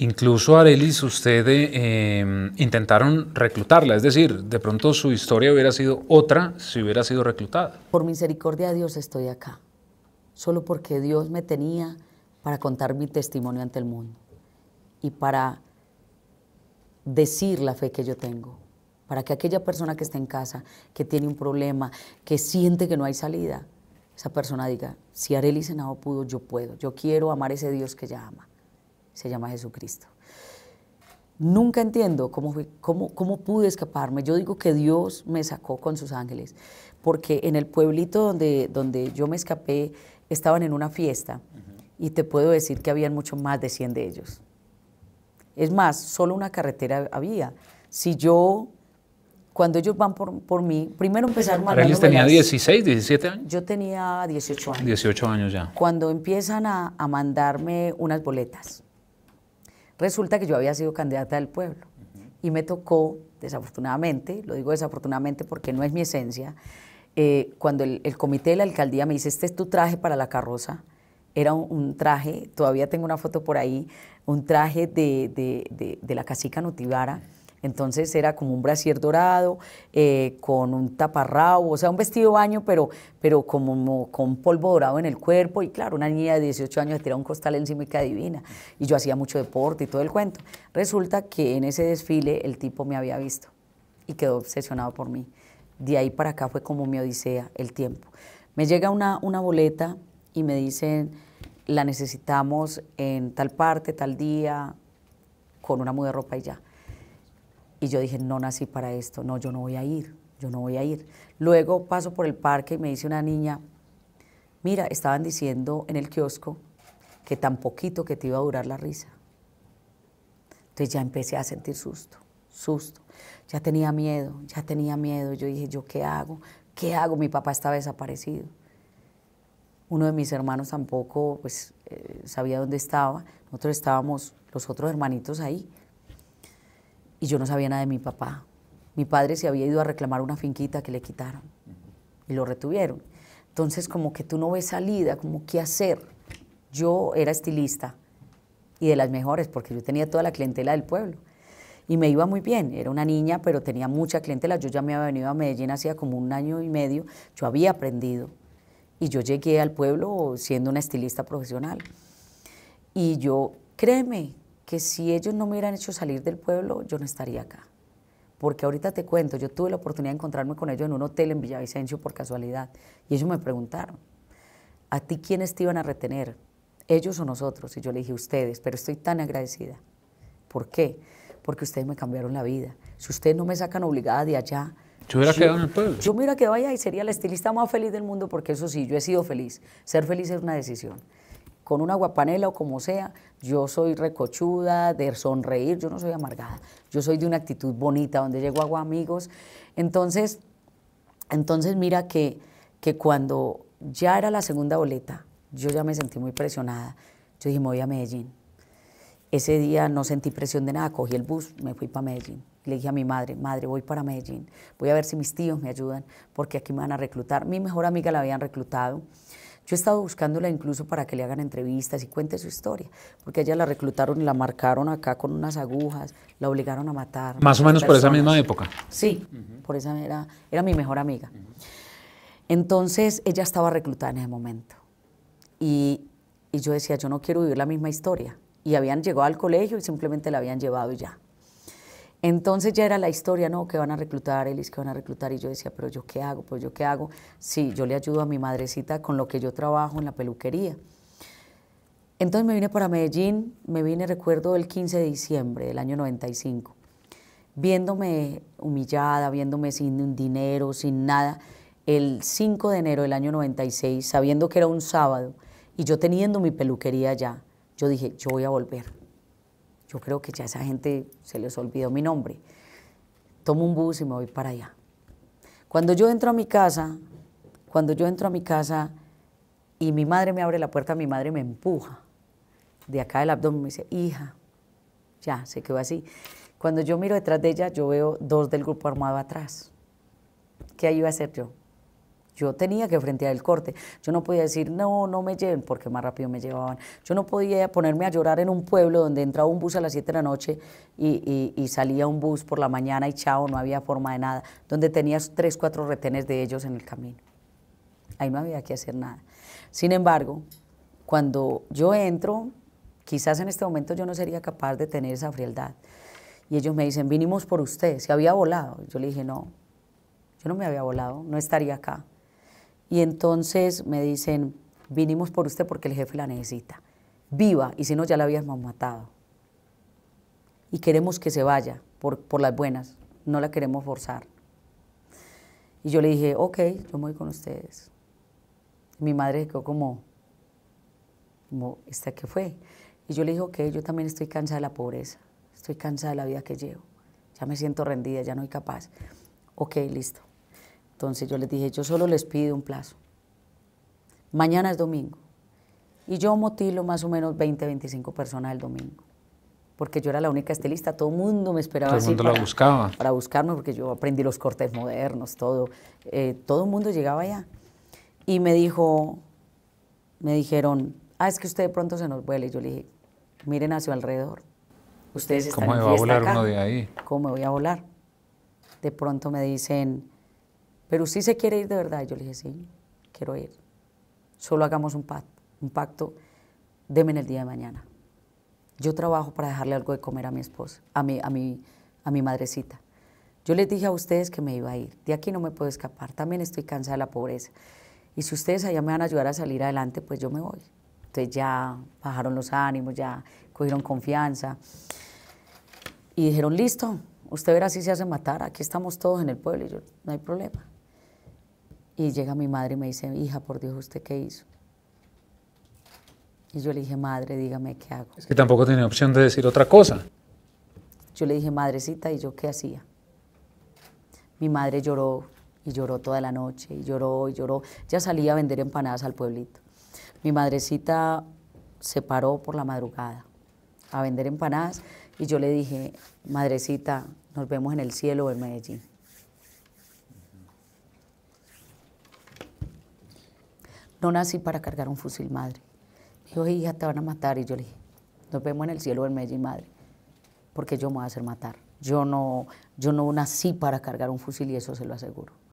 Incluso Arelis, ustedes eh, em, intentaron reclutarla, es decir, de pronto su historia hubiera sido otra si hubiera sido reclutada. Por misericordia de Dios estoy acá, solo porque Dios me tenía para contar mi testimonio ante el mundo y para decir la fe que yo tengo, para que aquella persona que está en casa, que tiene un problema, que siente que no hay salida, esa persona diga, si Arelis Senado pudo, yo puedo, yo quiero amar ese Dios que ella ama se llama Jesucristo. Nunca entiendo cómo, cómo, pude escaparme. Yo digo que Dios me sacó con sus ángeles, porque en el pueblito donde, donde yo me escapé estaban en una fiesta y te puedo decir que habían mucho más de 100 de ellos. Es más, solo una carretera había. Si yo, cuando ellos van por, por mí, primero empezaron a... ellos tenía 16, 17 años? Yo tenía 18 años. 18 años ya. Cuando empiezan a, a mandarme unas boletas Resulta que yo había sido candidata del pueblo y me tocó, desafortunadamente, lo digo desafortunadamente porque no es mi esencia, eh, cuando el, comité de la alcaldía me dice, este es tu traje para la carroza, era un, traje, todavía tengo una foto por ahí, un traje de, de, la casica notivara. Entonces era como un brasier dorado, eh, con un taparrabo, o sea, un vestido baño, pero, pero como, con polvo dorado en el cuerpo. Y claro, una niña de 18 años tiraba un costal encima y divina. Y yo hacía mucho deporte y todo el cuento. Resulta que en ese desfile el tipo me había visto y quedó obsesionado por mí. De ahí para acá fue como mi odisea el tiempo. Me llega una, una boleta y me dicen, la necesitamos en tal parte, tal día, con una muda de ropa y ya. Y yo dije, no nací para esto, no, yo no voy a ir, yo no voy a ir. Luego paso por el parque y me dice una niña, mira, estaban diciendo en el kiosco que tan poquito que te iba a durar la risa. Entonces ya empecé a sentir susto, susto. Ya tenía miedo, ya tenía miedo. Yo dije, ¿yo qué hago? ¿Qué hago? Mi papá estaba desaparecido. Uno de mis hermanos tampoco pues, eh, sabía dónde estaba. Nosotros estábamos, los otros hermanitos ahí y yo no sabía nada de mi papá. Mi padre se había ido a reclamar una finquita que le quitaron y lo retuvieron. Entonces como que tú no ves salida, como qué hacer. Yo era estilista y de las mejores porque yo tenía toda la clientela del pueblo y me iba muy bien. Era una niña, pero tenía mucha clientela. Yo ya me había venido a Medellín hacía como un año y medio. Yo había aprendido y yo llegué al pueblo siendo una estilista profesional. Y yo, créeme, que si ellos no me hubieran hecho salir del pueblo, yo no estaría acá. Porque ahorita te cuento, yo tuve la oportunidad de encontrarme con ellos en un hotel en Villavicencio por casualidad. Y ellos me preguntaron, ¿a ti quiénes te iban a retener? ¿Ellos o nosotros? Y yo le dije, ustedes, pero estoy tan agradecida. ¿Por qué? Porque ustedes me cambiaron la vida. Si ustedes no me sacan obligada de allá, yo hubiera quedado en el pueblo. Yo me hubiera quedado allá y sería la estilista más feliz del mundo, porque eso sí, yo he sido feliz. Ser feliz es una decisión con una guapanela o como sea, yo soy recochuda, de sonreír, yo no soy amargada, yo soy de una actitud bonita, donde llego hago amigos. Entonces, entonces mira que, que cuando ya era la segunda boleta, yo ya me sentí muy presionada. Yo dije, me voy a Medellín. Ese día no sentí presión de nada, cogí el bus, me fui para Medellín. Le dije a mi madre, madre, voy para Medellín, voy a ver si mis tíos me ayudan, porque aquí me van a reclutar. Mi mejor amiga la habían reclutado yo he estado buscándola incluso para que le hagan entrevistas y cuente su historia, porque ella la reclutaron y la marcaron acá con unas agujas, la obligaron a matar. Más o menos por esa misma época. Sí, por esa era, era mi mejor amiga. Entonces ella estaba reclutada en ese momento. Y, y yo decía, yo no quiero vivir la misma historia. Y habían llegado al colegio y simplemente la habían llevado ya. Entonces ya era la historia, ¿no? Que van a reclutar, Elis, que van a reclutar. Y yo decía, pero yo qué hago, pues yo qué hago. si yo le ayudo a mi madrecita con lo que yo trabajo en la peluquería. Entonces me vine para Medellín, me vine, recuerdo, el 15 de diciembre del año 95, viéndome humillada, viéndome sin dinero, sin nada. El 5 de enero del año 96, sabiendo que era un sábado y yo teniendo mi peluquería ya, yo dije, yo voy a volver yo creo que ya esa gente se les olvidó mi nombre. Tomo un bus y me voy para allá. Cuando yo entro a mi casa, cuando yo entro a mi casa y mi madre me abre la puerta, mi madre me empuja de acá del abdomen, me dice, hija, ya, se quedó así. Cuando yo miro detrás de ella, yo veo dos del grupo armado atrás. ¿Qué iba a hacer yo? Yo tenía que frentear el corte. Yo no podía decir, no, no me lleven, porque más rápido me llevaban. Yo no podía ponerme a llorar en un pueblo donde entraba un bus a las 7 de la noche y, y salía un bus por la mañana y chao, no había forma de nada. Donde tenías tres, cuatro retenes de ellos en el camino. Ahí no había que hacer nada. Sin embargo, cuando yo entro, quizás en este momento yo no sería capaz de tener esa frialdad. Y ellos me dicen, vinimos por usted, se había volado. Yo le dije, no, yo no me había volado, no estaría acá. Y entonces me dicen, vinimos por usted porque el jefe la necesita. Viva, y si no, ya la habíamos matado. Y queremos que se vaya por, por las buenas, no la queremos forzar. Y yo le dije, ok, yo me voy con ustedes. Mi madre quedó como, como ¿esta qué fue? Y yo le dije, ok, yo también estoy cansada de la pobreza, estoy cansada de la vida que llevo, ya me siento rendida, ya no soy capaz. Ok, listo. Entonces yo les dije, yo solo les pido un plazo. Mañana es domingo. Y yo motilo más o menos 20, 25 personas el domingo. Porque yo era la única estilista, todo el mundo me esperaba. Todo el mundo así la para, buscaba. Para buscarme, porque yo aprendí los cortes modernos, todo. Eh, todo el mundo llegaba allá. Y me dijo, me dijeron, ah, es que usted de pronto se nos vuele. Y yo le dije, miren hacia alrededor. Ustedes están ¿Cómo me va a volar uno de ahí? ¿Cómo me voy a volar? De pronto me dicen, pero si se quiere ir de verdad. Yo le dije, sí, quiero ir. Solo hagamos un pacto, un pacto, el día de mañana. Yo trabajo para dejarle algo de comer a mi esposa, a mi, a a mi madrecita. Yo les dije a ustedes que me iba a ir. De aquí no me puedo escapar. También estoy cansada de la pobreza. Y si ustedes allá me van a ayudar a salir adelante, pues yo me voy. Entonces ya bajaron los ánimos, ya cogieron confianza. Y dijeron, listo, usted verá si se hace matar. Aquí estamos todos en el pueblo. Y yo, no hay problema. Y llega mi madre y me dice, hija, por Dios, ¿usted qué hizo? Y yo le dije, madre, dígame qué hago. Es que tampoco tenía opción de decir otra cosa. Yo le dije, madrecita, ¿y yo qué hacía? Mi madre lloró y lloró toda la noche y lloró y lloró. Ya salía a vender empanadas al pueblito. Mi madrecita se paró por la madrugada a vender empanadas y yo le dije, madrecita, nos vemos en el cielo o en Medellín. no nací para cargar un fusil, madre. Yo dijo, hija, te van a matar. Y yo le dije, nos vemos en el cielo en Medellín, madre, porque yo me voy a hacer matar. Yo no, yo no nací para cargar un fusil y eso se lo aseguro.